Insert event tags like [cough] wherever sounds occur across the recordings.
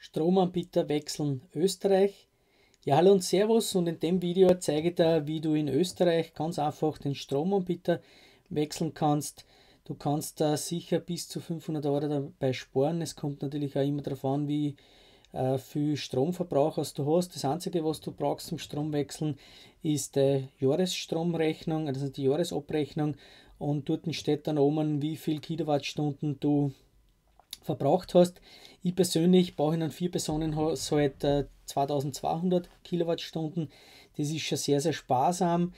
Stromanbieter wechseln Österreich. Ja, hallo und Servus und in dem Video zeige ich dir, wie du in Österreich ganz einfach den Stromanbieter wechseln kannst. Du kannst da sicher bis zu 500 Euro dabei sparen. Es kommt natürlich auch immer darauf an, wie äh, viel Stromverbrauch du hast. Das einzige, was du brauchst zum Stromwechseln, ist die Jahresstromrechnung, also die Jahresabrechnung. Und dort steht dann oben, wie viel Kilowattstunden du verbraucht hast. Ich persönlich brauche in einem vier personen haushalt äh, 2200 Kilowattstunden. Das ist schon sehr, sehr sparsam.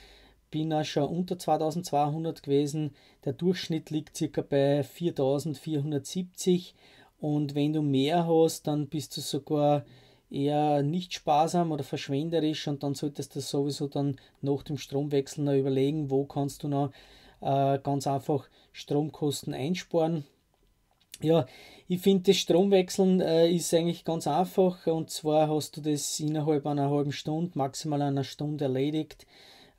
Bin auch schon unter 2200 gewesen. Der Durchschnitt liegt circa bei 4470. Und wenn du mehr hast, dann bist du sogar eher nicht sparsam oder verschwenderisch und dann solltest du sowieso dann nach dem Stromwechsel noch überlegen, wo kannst du noch äh, ganz einfach Stromkosten einsparen. Ja, ich finde das Stromwechseln äh, ist eigentlich ganz einfach und zwar hast du das innerhalb einer halben Stunde, maximal einer Stunde erledigt.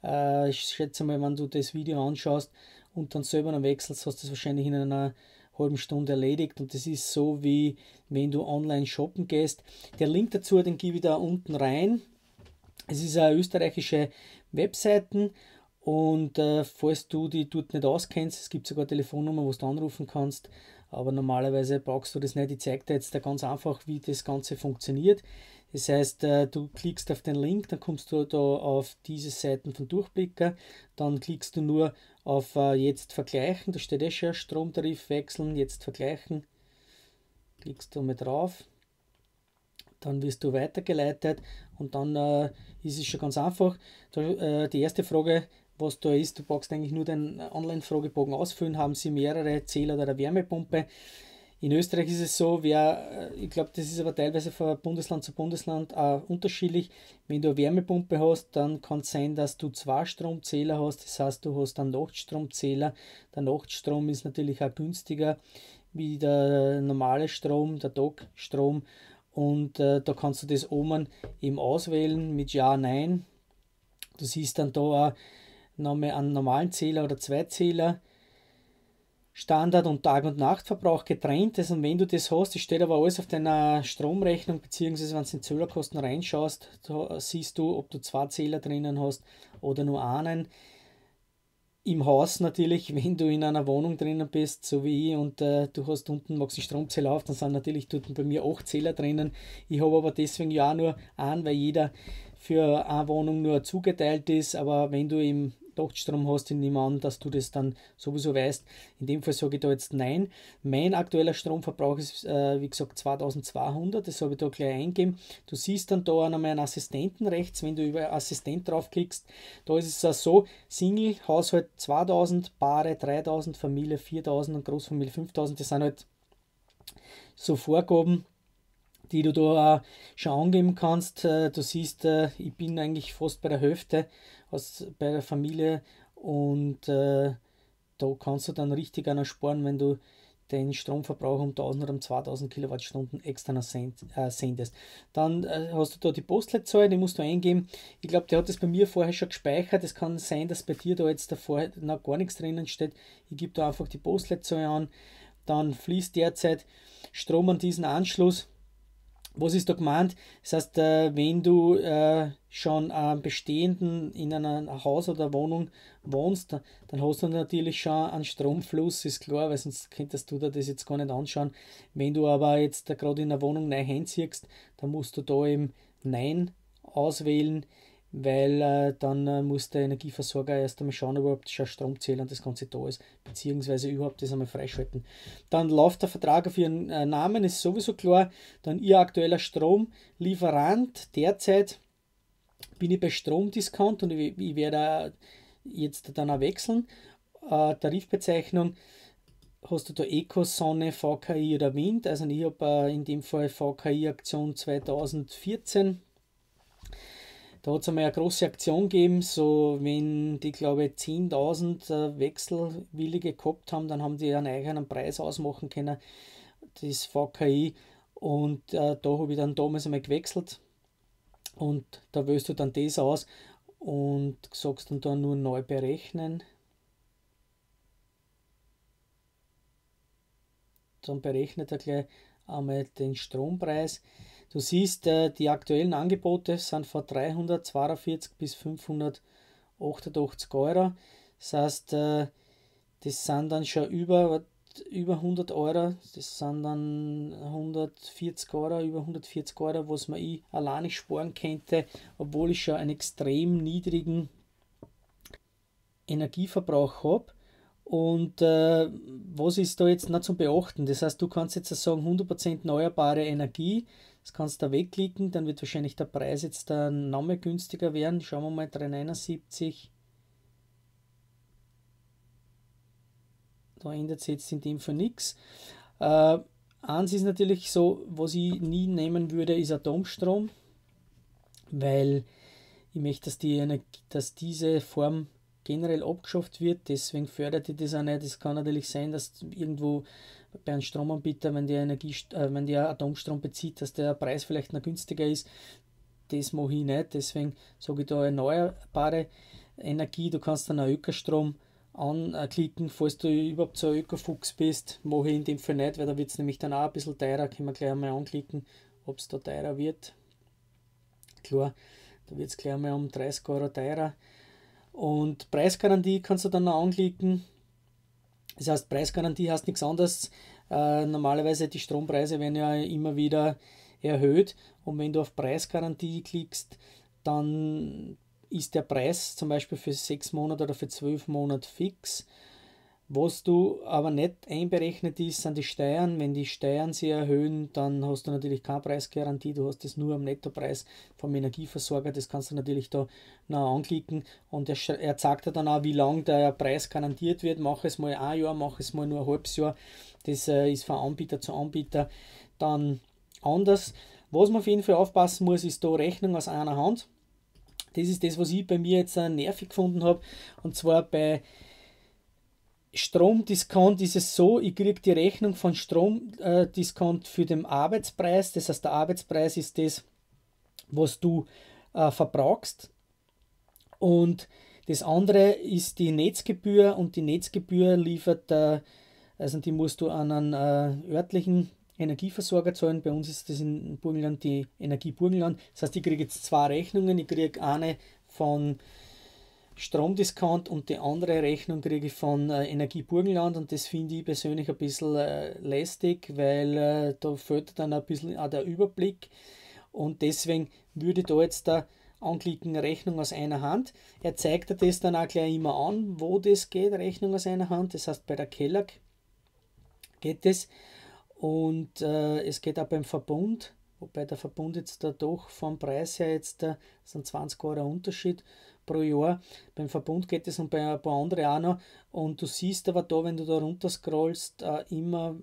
Äh, ich schätze mal, wenn du das Video anschaust und dann selber noch wechselst, hast du das wahrscheinlich in einer halben Stunde erledigt und das ist so wie wenn du online shoppen gehst. Der Link dazu, den gebe ich da unten rein. Es ist eine österreichische Webseite und äh, falls du die dort nicht auskennst, es gibt sogar eine Telefonnummer, wo du anrufen kannst aber normalerweise brauchst du das nicht. Ich zeige dir jetzt da ganz einfach, wie das Ganze funktioniert. Das heißt, äh, du klickst auf den Link, dann kommst du da auf diese Seiten von Durchblicker, dann klickst du nur auf äh, jetzt vergleichen, da steht eh schon Stromtarif wechseln, jetzt vergleichen, klickst du mal drauf, dann wirst du weitergeleitet und dann äh, ist es schon ganz einfach. die erste Frage was da ist. Du brauchst eigentlich nur den äh, Online-Fragebogen ausfüllen, haben sie mehrere Zähler oder Wärmepumpe. In Österreich ist es so, wer, äh, ich glaube, das ist aber teilweise von Bundesland zu Bundesland auch unterschiedlich. Wenn du eine Wärmepumpe hast, dann kann es sein, dass du zwei Stromzähler hast. Das heißt, du hast einen Nachtstromzähler. Der Nachtstrom ist natürlich auch günstiger wie der normale Strom, der Dockstrom. Und äh, da kannst du das oben eben auswählen mit Ja, Nein. Du siehst dann da auch, Nochmal an normalen Zähler oder Zweizähler. Standard und Tag- und Nachtverbrauch getrennt ist. Also und wenn du das hast, das steht aber alles auf deiner Stromrechnung, beziehungsweise wenn du in Zählerkosten reinschaust, äh, siehst du, ob du zwei Zähler drinnen hast oder nur einen. Im Haus natürlich, [laughs] wenn du in einer Wohnung drinnen bist, so wie ich, und äh, du hast unten magst die Stromzähler auf, dann sind natürlich dort bei mir acht Zähler drinnen. Ich habe aber deswegen ja nur einen, weil jeder für eine Wohnung nur zugeteilt ist. Aber wenn du im Dachstrom hast, ich nehme an, dass du das dann sowieso weißt. In dem Fall sage ich da jetzt nein. Mein aktueller Stromverbrauch ist, äh, wie gesagt, 2200, das habe ich da gleich eingeben. Du siehst dann da einmal einen Assistenten rechts, wenn du über Assistent draufklickst, da ist es so, Single, Haushalt 2000, Paare 3000, Familie 4000 und Großfamilie 5000, das sind halt so Vorgaben, die du da schon angeben kannst. Äh, du siehst, äh, ich bin eigentlich fast bei der Hälfte aus, bei der Familie und äh, da kannst du dann richtig einer sparen, wenn du den Stromverbrauch um 1000 oder um 2000 Kilowattstunden externer send, äh, sendest. Dann äh, hast du da die Postleitzahl, die musst du eingeben. Ich glaube, der hat das bei mir vorher schon gespeichert. Es kann sein, dass bei dir da jetzt davor noch gar nichts drinnen steht. Ich gebe da einfach die Postleitzahl an. Dann fließt derzeit Strom an diesen Anschluss was ist da gemeint? Das heißt, äh, wenn du äh, schon am bestehenden in einem Haus oder Wohnung wohnst, dann hast du natürlich schon einen Stromfluss, ist klar, weil sonst könntest du dir das jetzt gar nicht anschauen. Wenn du aber jetzt gerade in einer Wohnung neu hinziehst, dann musst du da eben Nein auswählen weil äh, dann äh, muss der Energieversorger erst einmal schauen, ob überhaupt schon Stromzähler und das Ganze da ist, beziehungsweise überhaupt das einmal freischalten. Dann läuft der Vertrag auf ihren äh, Namen, ist sowieso klar. Dann ihr aktueller Stromlieferant. Derzeit bin ich bei Stromdiscount und ich, ich werde jetzt dann auch wechseln. Äh, Tarifbezeichnung hast du da Eco, Sonne, VKI oder Wind. Also ich habe äh, in dem Fall VKI Aktion 2014 da hat es einmal eine große Aktion gegeben, so wenn die, glaube ich, 10.000 äh, Wechselwillige gehabt haben, dann haben die einen eigenen Preis ausmachen können, das VKI. Und äh, da habe ich dann damals einmal gewechselt und da wählst du dann das aus und sagst dann da nur neu berechnen. Dann berechnet er gleich einmal den Strompreis. Du siehst, äh, die aktuellen Angebote sind von 342 bis 588 Euro. Das heißt, äh, das sind dann schon über, über 100 Euro, das sind dann 140 Euro, über 140 Euro, was man ich eh alleine sparen könnte, obwohl ich schon einen extrem niedrigen Energieverbrauch habe. Und äh, was ist da jetzt noch zu Beachten? Das heißt, du kannst jetzt sagen 100% erneuerbare Energie, das kannst du da wegklicken, dann wird wahrscheinlich der Preis jetzt der Name günstiger werden. Schauen wir mal, 379. Da ändert es jetzt in dem für nichts. Äh, eins ist natürlich so, was ich nie nehmen würde, ist Atomstrom, weil ich möchte, dass, die, dass diese Form generell abgeschafft wird, deswegen fördert die das auch nicht. Es kann natürlich sein, dass irgendwo bei einem Stromanbieter, wenn der Energie, äh, wenn der Atomstrom bezieht, dass der Preis vielleicht noch günstiger ist. Das mache ich nicht, deswegen sage ich da erneuerbare Energie. Du kannst dann auch Ökostrom anklicken, falls du überhaupt so ein Ökofuchs bist. Mache ich in dem Fall nicht, weil da wird es nämlich dann auch ein bisschen teurer. Können wir gleich einmal anklicken, ob es da teurer wird. Klar, da wird es gleich einmal um 30 Euro teurer. Und Preisgarantie kannst du dann noch anklicken. Das heißt, Preisgarantie heißt nichts anderes. Äh, normalerweise die Strompreise werden ja immer wieder erhöht. Und wenn du auf Preisgarantie klickst, dann ist der Preis zum Beispiel für sechs Monate oder für zwölf Monate fix was du aber nicht einberechnet ist, sind die Steuern. Wenn die Steuern sich erhöhen, dann hast du natürlich keine Preisgarantie, du hast es nur am Nettopreis vom Energieversorger. Das kannst du natürlich da noch anklicken und er, er sagt dir dann auch, wie lange der Preis garantiert wird. Mach es mal ein Jahr, mach es mal nur ein halbes Jahr. Das äh, ist von Anbieter zu Anbieter dann anders. Was man auf jeden Fall aufpassen muss, ist da Rechnung aus einer Hand. Das ist das, was ich bei mir jetzt äh, nervig gefunden habe. Und zwar bei Stromdiscount ist es so, ich kriege die Rechnung von Stromdiskont für den Arbeitspreis. Das heißt, der Arbeitspreis ist das, was du äh, verbrauchst. Und das andere ist die Netzgebühr und die Netzgebühr liefert, äh, also die musst du an einen äh, örtlichen Energieversorger zahlen. Bei uns ist das in Burgenland die Energie Burgenland. Das heißt, ich kriege jetzt zwei Rechnungen. Ich kriege eine von Stromdiscount und die andere Rechnung kriege ich von äh, Energie Burgenland und das finde ich persönlich ein bisschen äh, lästig, weil äh, da fehlt dann ein bisschen auch der Überblick und deswegen würde ich da jetzt da anklicken Rechnung aus einer Hand. Er zeigt dir das dann auch gleich immer an, wo das geht, Rechnung aus einer Hand, das heißt bei der Kellack geht es und äh, es geht auch beim Verbund wobei der Verbund jetzt da doch vom Preis her jetzt äh, sind 20 Euro Unterschied pro Jahr. Beim Verbund geht es und bei ein paar anderen auch noch. Und du siehst aber da, wenn du da runter scrollst, äh, immer,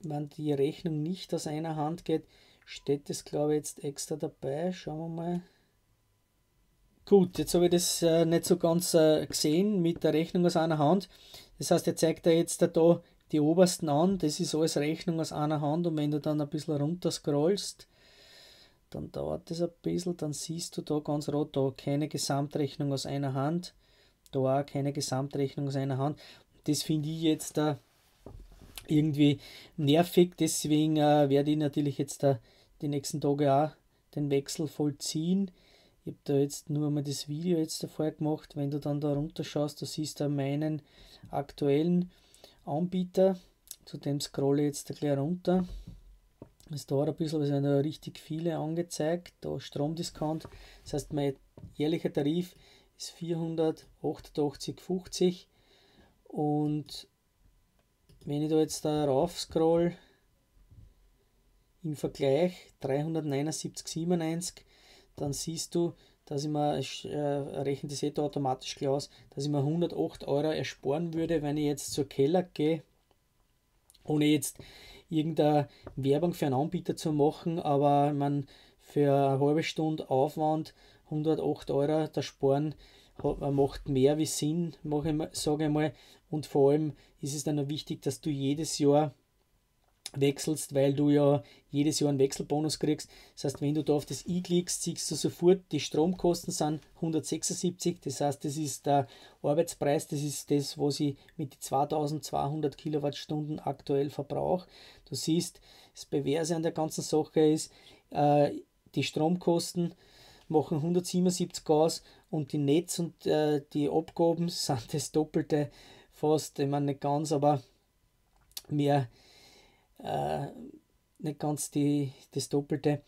wenn die Rechnung nicht aus einer Hand geht, steht das glaube ich jetzt extra dabei. Schauen wir mal. Gut, jetzt habe ich das äh, nicht so ganz gesehen mit der Rechnung aus einer Hand. Das heißt, er zeigt er jetzt da die obersten an, das ist alles Rechnung aus einer Hand und wenn du dann ein bisschen runter scrollst, dann dauert das ein bisschen, dann siehst du da ganz rot, da keine Gesamtrechnung aus einer Hand, da auch keine Gesamtrechnung aus einer Hand. Das finde ich jetzt da irgendwie nervig, deswegen äh, werde ich natürlich jetzt da die nächsten Tage auch den Wechsel vollziehen. Ich habe da jetzt nur mal das Video jetzt davor gemacht. Wenn du dann da runter schaust, du siehst da meinen aktuellen Anbieter. Zu dem scrolle ich jetzt gleich runter. Es dauert ein bisschen, weil es sind richtig viele angezeigt. Da Stromdiskount. Das heißt, mein jährlicher Tarif ist 488,50 und wenn ich da jetzt da rauf scroll im Vergleich 379,97 dann siehst du dass ich mir, ich äh, rechne das eh da automatisch klar aus, dass ich mir 108 Euro ersparen würde, wenn ich jetzt zur Keller gehe, ohne jetzt irgendeine Werbung für einen Anbieter zu machen, aber man für eine halbe Stunde Aufwand 108 Euro, der Sparen äh, macht mehr wie Sinn, sage ich mal. Und vor allem ist es dann auch wichtig, dass du jedes Jahr wechselst, weil du ja jedes Jahr einen Wechselbonus kriegst. Das heißt, wenn du da auf das i klickst, siehst du sofort, die Stromkosten sind 176. Das heißt, das ist der Arbeitspreis, das ist das, was ich mit 2200 Kilowattstunden aktuell verbrauche. Du siehst, das Perverse an der ganzen Sache ist, äh, die Stromkosten machen 177 aus und die Netz und äh, die Abgaben [laughs] sind das Doppelte fast, ich meine nicht ganz, aber mehr äh, nicht ganz die, das Doppelte.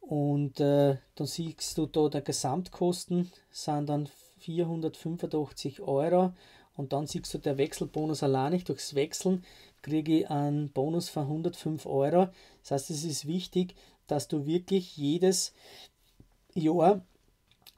Und äh, dann siehst du da, der Gesamtkosten sind dann 485 Euro. Und dann siehst du, der Wechselbonus allein ich Durchs Wechseln kriege ich einen Bonus von 105 Euro. Das heißt, es ist wichtig, dass du wirklich jedes Jahr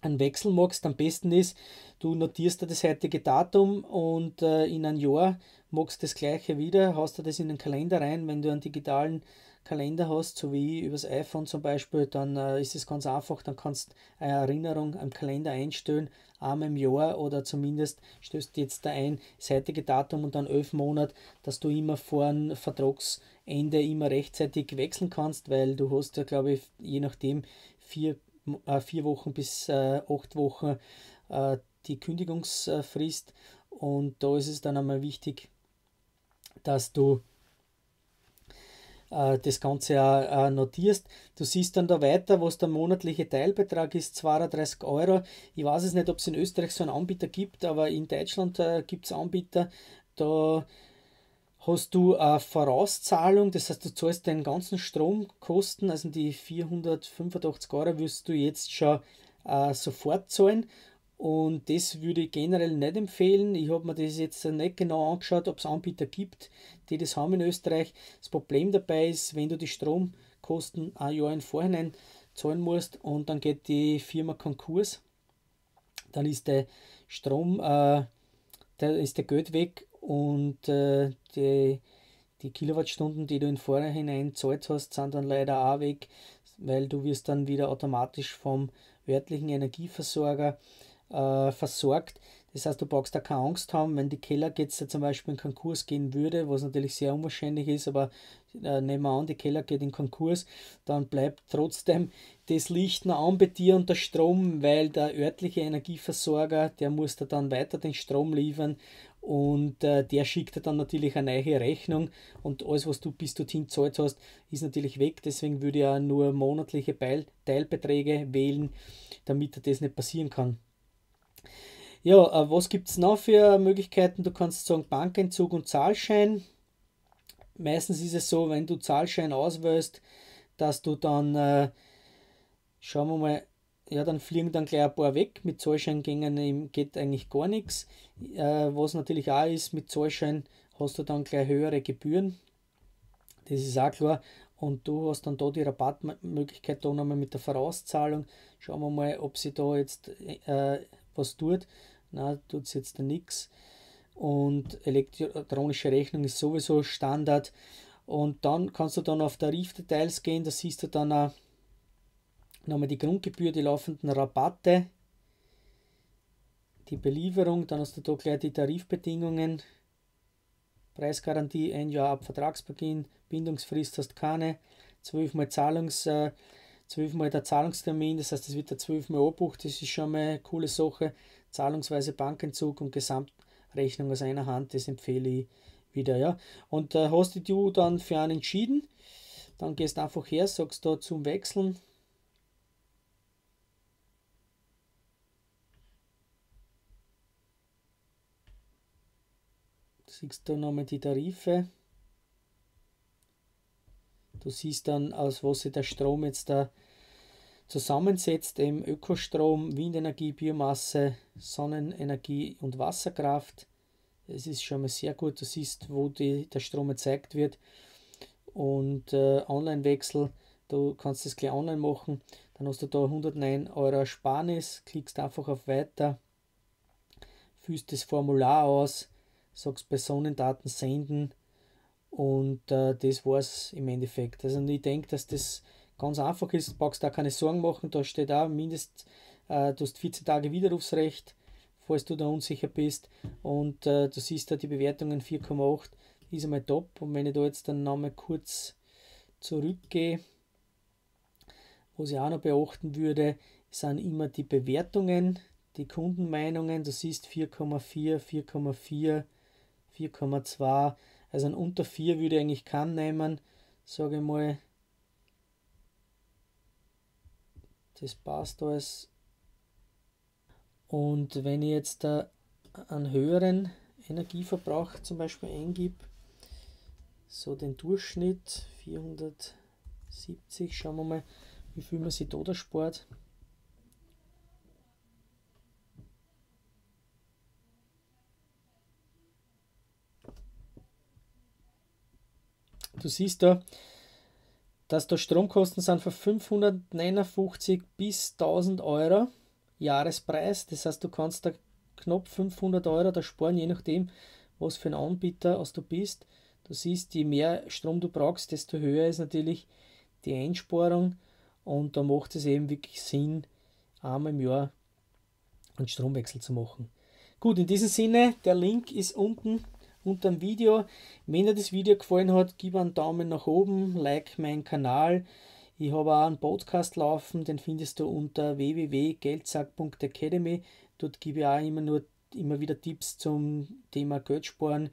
einen Wechsel magst, am besten ist, du notierst dir das heutige Datum und äh, in ein Jahr magst das gleiche wieder, hast du das in den Kalender rein, wenn du einen digitalen Kalender hast, so wie ich, übers iPhone zum Beispiel, dann äh, ist es ganz einfach, dann kannst eine Erinnerung am Kalender einstellen, einmal im Jahr oder zumindest stößt jetzt da ein, das Datum und dann elf Monat, dass du immer vor ein Vertragsende immer rechtzeitig wechseln kannst, weil du hast ja, glaube ich, je nachdem vier äh, vier Wochen bis äh, acht Wochen äh, die Kündigungsfrist. Und da ist es dann einmal wichtig, dass du das Ganze auch notierst. Du siehst dann da weiter, was der monatliche Teilbetrag ist, 32 Euro. Ich weiß es nicht, ob es in Österreich so einen Anbieter gibt, aber in Deutschland gibt es Anbieter, da hast du eine Vorauszahlung, das heißt, du zahlst deinen ganzen Stromkosten, also die 485 Euro wirst du jetzt schon äh, sofort zahlen. Und das würde ich generell nicht empfehlen. Ich habe mir das jetzt nicht genau angeschaut, ob es Anbieter gibt, die das haben in Österreich. Das Problem dabei ist, wenn du die Stromkosten ein Jahr im Vorhinein zahlen musst und dann geht die Firma Konkurs, dann ist der Strom, äh, da ist der Geld weg und äh, die, die Kilowattstunden, die du in vorhinein gezahlt hast, sind dann leider auch weg, weil du wirst dann wieder automatisch vom örtlichen Energieversorger äh, versorgt. Das heißt, du brauchst da keine Angst haben, wenn die Keller jetzt zum Beispiel in Konkurs gehen würde, was natürlich sehr unwahrscheinlich ist, aber äh, nehmen wir an, die Keller geht in Konkurs, dann bleibt trotzdem das Licht noch an bei dir und der Strom, weil der örtliche Energieversorger, der muss da dann weiter den Strom liefern und äh, der schickt dann natürlich eine neue Rechnung und alles, was du bis dorthin gezahlt hast, ist natürlich weg. Deswegen würde ich auch nur monatliche Teilbeträge wählen, damit das nicht passieren kann. Ja, äh, was gibt es noch für Möglichkeiten? Du kannst sagen Bankentzug und Zahlschein. Meistens ist es so, wenn du Zahlschein auswählst, dass du dann, äh, schauen wir mal, ja, dann fliegen dann gleich ein paar weg. Mit Zollscheingängen geht eigentlich gar nichts. Äh, was natürlich auch ist, mit Zollschein hast du dann gleich höhere Gebühren. Das ist auch klar. Und du hast dann da die Rabattmöglichkeit da nochmal mit der Vorauszahlung. Schauen wir mal, ob sie da jetzt äh, was tut. Na, tut sie jetzt nichts. Und elektronische Rechnung ist sowieso Standard. Und dann kannst du dann auf Tarifdetails gehen. Da siehst du dann auch nochmal die Grundgebühr, die laufenden Rabatte, die Belieferung, dann hast du da gleich die Tarifbedingungen, Preisgarantie ein Jahr ab Vertragsbeginn, Bindungsfrist hast du keine, zwölfmal Zahlungs, äh, zwölfmal der Zahlungstermin, das heißt, es wird da zwölfmal abbucht, das ist schon mal eine coole Sache, zahlungsweise Bankentzug und Gesamtrechnung aus einer Hand, das empfehle ich wieder, ja. Und äh, hast du dann für einen entschieden, dann gehst du einfach her, sagst da zum Wechseln, siehst du nochmal die Tarife. Du siehst dann, aus was sich der Strom jetzt da zusammensetzt, eben Ökostrom, Windenergie, Biomasse, Sonnenenergie und Wasserkraft. Es ist schon mal sehr gut, du siehst, wo die, der Strom gezeigt wird. Und äh, Online-Wechsel, du kannst das gleich online machen. Dann hast du da 109 Euro Ersparnis, klickst einfach auf Weiter, füllst das Formular aus sagst Personendaten senden und äh, das war es im Endeffekt. Also ich denke, dass das ganz einfach ist, du brauchst da keine Sorgen machen, da steht auch mindestens, äh, du hast 14 Tage Widerrufsrecht, falls du da unsicher bist und äh, du siehst da die Bewertungen 4,8 ist einmal top und wenn ich da jetzt dann nochmal kurz zurückgehe, was ich auch noch beachten würde, sind immer die Bewertungen, die Kundenmeinungen, du siehst 4,4, 4,4, 4,2. Also ein unter 4 würde ich eigentlich kann nehmen. Sage ich mal, das passt alles. Und wenn ich jetzt da einen höheren Energieverbrauch zum Beispiel eingib, so den Durchschnitt 470, schauen wir mal, wie viel man sich da spart. Du siehst da, dass da Stromkosten sind von 559 bis 1000 Euro Jahrespreis. Das heißt, du kannst da knapp 500 Euro da sparen, je nachdem, was für ein Anbieter was du bist. Du siehst, je mehr Strom du brauchst, desto höher ist natürlich die Einsparung. Und da macht es eben wirklich Sinn, einmal im Jahr einen Stromwechsel zu machen. Gut, in diesem Sinne, der Link ist unten unter dem Video. Wenn dir das Video gefallen hat, gib einen Daumen nach oben, like meinen Kanal. Ich habe auch einen Podcast laufen, den findest du unter www.geldsack.academy. Dort gebe ich auch immer, nur, immer wieder Tipps zum Thema Geld sparen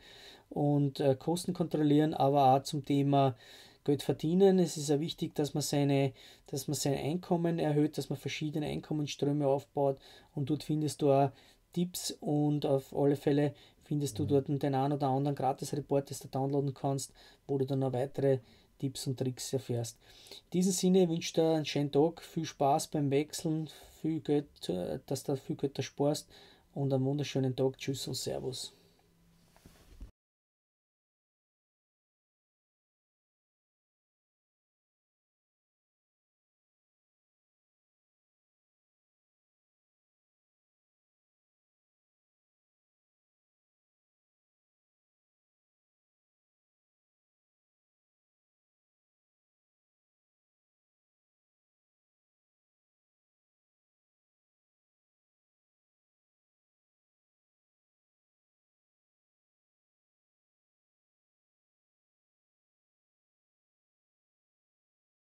und äh, Kosten kontrollieren, aber auch zum Thema Geld verdienen. Es ist ja wichtig, dass man, seine, dass man sein Einkommen erhöht, dass man verschiedene Einkommensströme aufbaut und dort findest du auch Tipps und auf alle Fälle findest du mhm. dort den einen oder anderen Gratis-Report, das du downloaden kannst, wo du dann noch weitere Tipps und Tricks erfährst. In diesem Sinne wünsche ich dir einen schönen Tag, viel Spaß beim Wechseln, viel Geld, äh, dass du viel Götter sparst und einen wunderschönen Tag. Tschüss und Servus.